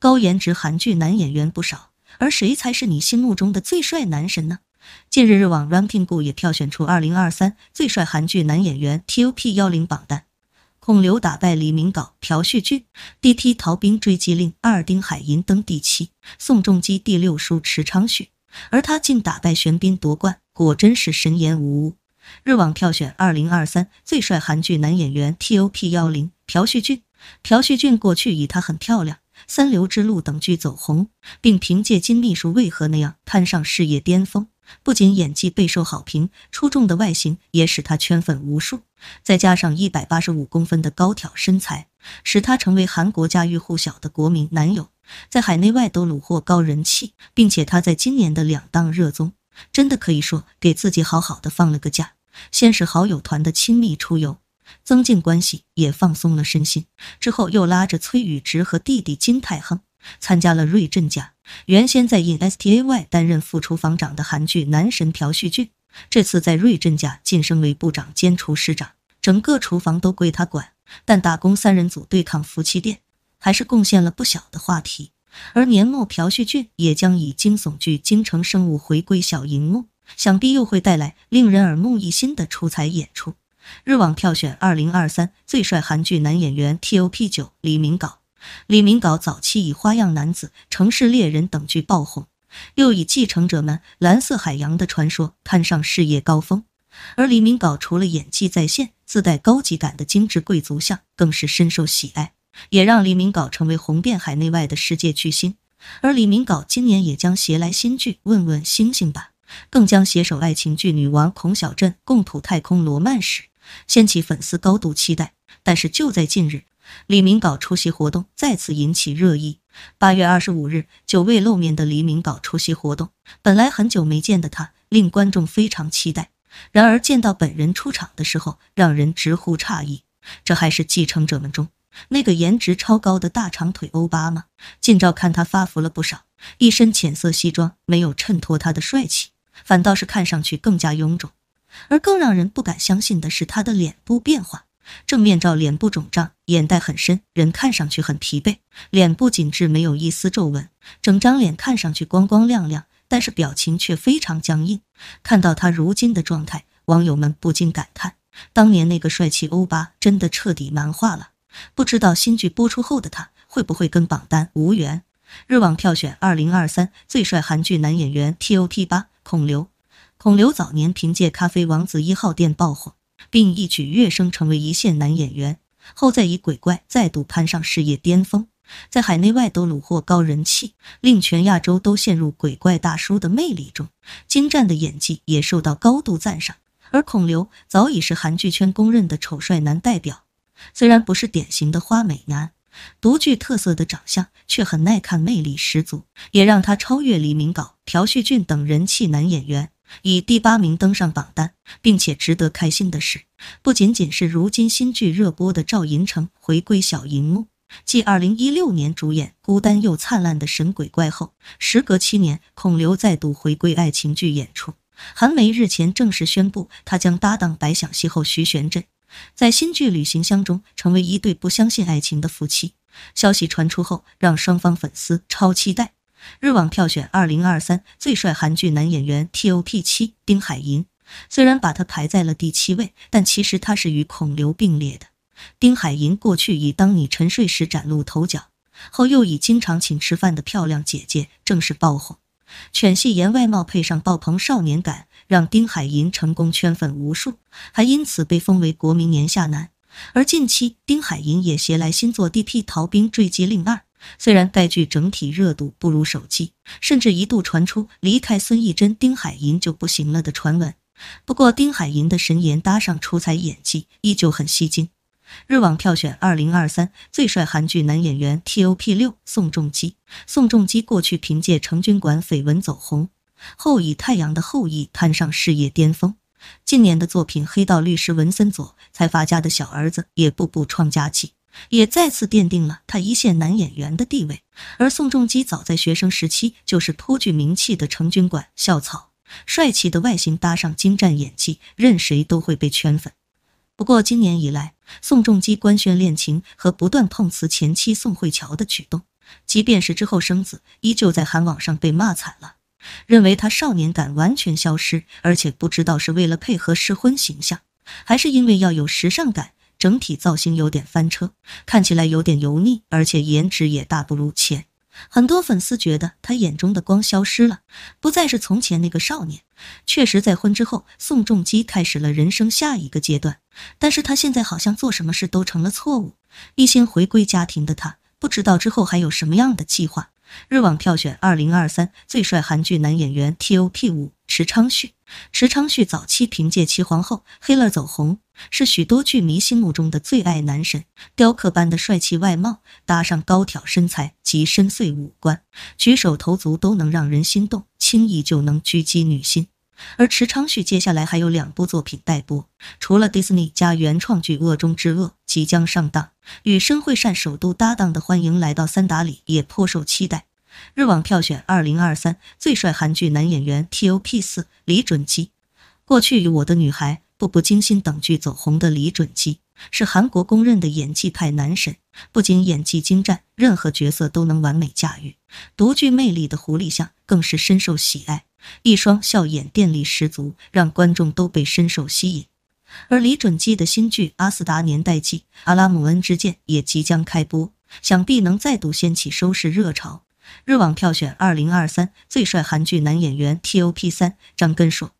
高颜值韩剧男演员不少，而谁才是你心目中的最帅男神呢？近日，日网 ranking 也票选出二零二三最帅韩剧男演员 TOP 幺零榜单，孔刘打败李明镐、朴叙俊，D T 逃兵追击令二丁海银登第七，宋仲基第六，叔池昌旭，而他竟打败玄彬夺冠，果真是神颜无误。日网票选二零二三最帅韩剧男演员 TOP 幺零，朴叙俊。朴叙俊过去以他很漂亮。三流之路等剧走红，并凭借金秘书为何那样攀上事业巅峰，不仅演技备受好评，出众的外形也使他圈粉无数。再加上一百八十五公分的高挑身材，使他成为韩国家喻户晓的国民男友，在海内外都虏获高人气。并且他在今年的两档热综，真的可以说给自己好好的放了个假。先是好友团的亲密出游。增进关系，也放松了身心。之后又拉着崔宇植和弟弟金泰亨参加了《瑞镇家》。原先在 NSTA 外担任副厨房长的韩剧男神朴叙俊，这次在《瑞镇家》晋升为部长兼厨师长，整个厨房都归他管。但打工三人组对抗夫妻店，还是贡献了不小的话题。而年末朴叙俊也将以惊悚剧《京城生物》回归小荧幕，想必又会带来令人耳目一新的出彩演出。日网票选二零二三最帅韩剧男演员 TOP 九，李明镐。李明镐早期以《花样男子》《城市猎人》等剧爆红，又以《继承者们》《蓝色海洋的传说》攀上事业高峰。而李明镐除了演技在线，自带高级感的精致贵族相，更是深受喜爱，也让李明镐成为红遍海内外的世界巨星。而李明镐今年也将携来新剧《问问星星吧》，更将携手爱情剧女王孔小振共谱太空罗曼史。掀起粉丝高度期待，但是就在近日，李明镐出席活动再次引起热议。八月二十五日，久未露面的李明镐出席活动，本来很久没见的他令观众非常期待。然而见到本人出场的时候，让人直呼诧异。这还是《继承者们》中那个颜值超高的大长腿欧巴吗？近照看他发福了不少，一身浅色西装没有衬托他的帅气，反倒是看上去更加臃肿。而更让人不敢相信的是他的脸部变化。正面照脸部肿胀，眼袋很深，人看上去很疲惫；脸部紧致，没有一丝皱纹，整张脸看上去光光亮亮，但是表情却非常僵硬。看到他如今的状态，网友们不禁感叹：当年那个帅气欧巴真的彻底蛮化了。不知道新剧播出后的他会不会跟榜单无缘？日网票选2023最帅韩剧男演员 TOP 八，孔刘。孔刘早年凭借《咖啡王子一号店》爆火，并一举跃升成为一线男演员。后在以鬼怪再度攀上事业巅峰，在海内外都虏获高人气，令全亚洲都陷入鬼怪大叔的魅力中。精湛的演技也受到高度赞赏。而孔刘早已是韩剧圈公认的丑帅男代表，虽然不是典型的花美男，独具特色的长相却很耐看，魅力十足，也让他超越李敏镐、朴叙俊等人气男演员。以第八名登上榜单，并且值得开心的是，不仅仅是如今新剧热播的赵寅成回归小荧幕，继2016年主演《孤单又灿烂的神鬼怪》后，时隔七年，孔刘再度回归爱情剧演出。韩梅日前正式宣布，她将搭档白想熙后徐玄振，在新剧《旅行箱》中成为一对不相信爱情的夫妻。消息传出后，让双方粉丝超期待。日网票选二零二三最帅韩剧男演员 T.O.P 七丁海寅，虽然把他排在了第七位，但其实他是与孔刘并列的。丁海寅过去以《当你沉睡时》崭露头角，后又以经常请吃饭的漂亮姐姐正式爆火。犬系颜外貌配上爆棚少年感，让丁海寅成功圈粉无数，还因此被封为国民年下男。而近期，丁海寅也携来新作《D.P. 逃兵追缉令二》。虽然该剧整体热度不如手机，甚至一度传出离开孙艺珍、丁海寅就不行了的传闻。不过丁海寅的神颜搭上出彩演技，依旧很吸睛。日网票选2023最帅韩剧男演员 TOP6，宋仲基。宋仲基过去凭借《成军馆绯闻》走红，后以《太阳的后裔》攀上事业巅峰。近年的作品《黑道律师文森佐》、《财阀家的小儿子》也步步创佳绩。也再次奠定了他一线男演员的地位。而宋仲基早在学生时期就是颇具名气的成军馆校草，帅气的外形搭上精湛演技，任谁都会被圈粉。不过今年以来，宋仲基官宣恋情和不断碰瓷前妻宋慧乔的举动，即便是之后生子，依旧在韩网上被骂惨了，认为他少年感完全消失，而且不知道是为了配合适婚形象，还是因为要有时尚感。整体造型有点翻车，看起来有点油腻，而且颜值也大不如前。很多粉丝觉得他眼中的光消失了，不再是从前那个少年。确实，在婚之后，宋仲基开始了人生下一个阶段，但是他现在好像做什么事都成了错误。一心回归家庭的他，不知道之后还有什么样的计划。日网票选二零二三最帅韩剧男演员 TOP 五，池昌旭。池昌旭早期凭借《七皇后》黑了走红，是许多剧迷心目中的最爱男神。雕刻般的帅气外貌，搭上高挑身材及深邃五官，举手投足都能让人心动，轻易就能狙击女星。而池昌旭接下来还有两部作品待播，除了 Disney 加原创剧《恶中之恶》即将上档，与申惠善、首度搭档的《欢迎来到三达里》也颇受期待。日网票选2023最帅韩剧男演员 t o p 四李准基。过去与《我的女孩》《步步惊心》等剧走红的李准基，是韩国公认的演技派男神，不仅演技精湛，任何角色都能完美驾驭。独具魅力的狐狸相更是深受喜爱，一双笑眼电力十足，让观众都被深受吸引。而李准基的新剧《阿斯达年代记》《阿拉姆恩之剑》也即将开播，想必能再度掀起收视热潮。日网票选二零二三最帅韩剧男演员 TOP 三，张根硕。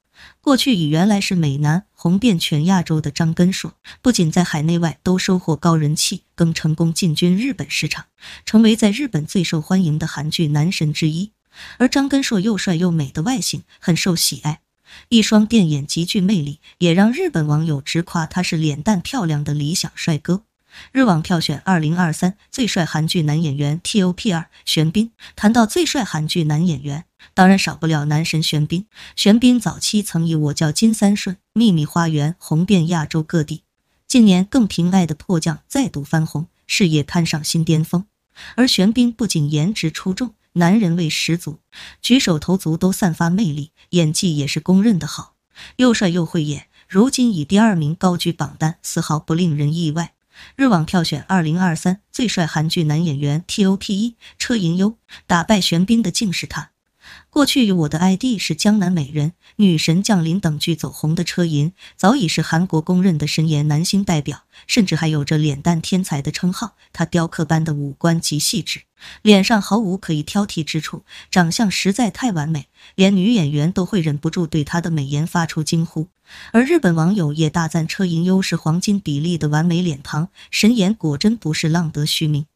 过去以原来是美男，红遍全亚洲的张根硕，不仅在海内外都收获高人气，更成功进军日本市场，成为在日本最受欢迎的韩剧男神之一。而张根硕又帅又美的外形很受喜爱，一双电眼极具魅力，也让日本网友直夸他是脸蛋漂亮的理想帅哥。日网票选二零二三最帅韩剧男演员 TOP 二玄彬。谈到最帅韩剧男演员，当然少不了男神玄彬。玄彬早期曾以《我叫金三顺》《秘密花园》红遍亚洲各地，近年更凭《爱的迫降》再度翻红，事业攀上新巅峰。而玄彬不仅颜值出众，男人味十足，举手投足都散发魅力，演技也是公认的好，又帅又会演。如今以第二名高居榜单，丝毫不令人意外。日网票选2023最帅韩剧男演员 TOP 一，车银优打败玄彬的竟是他。过去，我的 ID 是江南美人、女神降临等剧走红的车银早已是韩国公认的神颜男星代表，甚至还有着“脸蛋天才”的称号。他雕刻般的五官极细致，脸上毫无可以挑剔之处，长相实在太完美，连女演员都会忍不住对他的美颜发出惊呼。而日本网友也大赞车银优是黄金比例的完美脸庞，神颜果真不是浪得虚名。